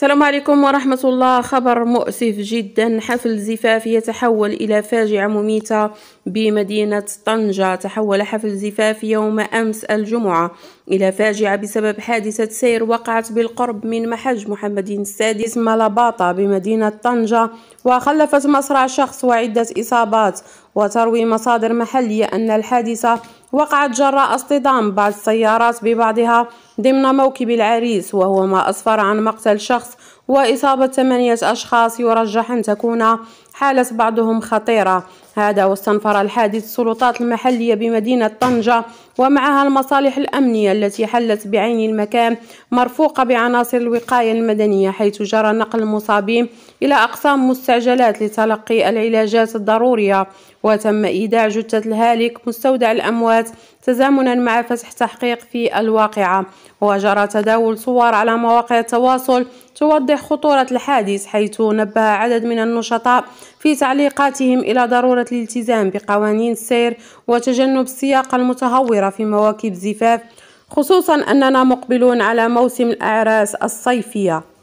السلام عليكم ورحمة الله خبر مؤسف جدا حفل زفاف يتحول إلى فاجعة مميتة بمدينة طنجة تحول حفل زفاف يوم أمس الجمعة إلى فاجعة بسبب حادثة سير وقعت بالقرب من محج محمد السادس ملباطة بمدينة طنجة وخلفت مصرع شخص وعدة إصابات وتروي مصادر محلية أن الحادثة وقعت جراء اصطدام بعض السيارات ببعضها ضمن موكب العريس وهو ما أسفر عن مقتل شخص وإصابة ثمانية أشخاص يرجح أن تكون حالة بعضهم خطيرة هذا واستنفر الحادث السلطات المحلية بمدينة طنجة ومعها المصالح الأمنية التي حلت بعين المكان مرفوقة بعناصر الوقاية المدنية حيث جرى نقل المصابين إلى أقسام مستعجلات لتلقي العلاجات الضرورية وتم إيداع جثة الهالك مستودع الأموات تزامنا مع فتح تحقيق في الواقعة وجرى تداول صور على مواقع التواصل توضح خطورة الحادث حيث نبه عدد من النشطاء في تعليقاتهم إلى ضرورة الالتزام بقوانين السير وتجنب السياقة المتهورة في مواكب الزفاف خصوصا أننا مقبلون على موسم الأعراس الصيفية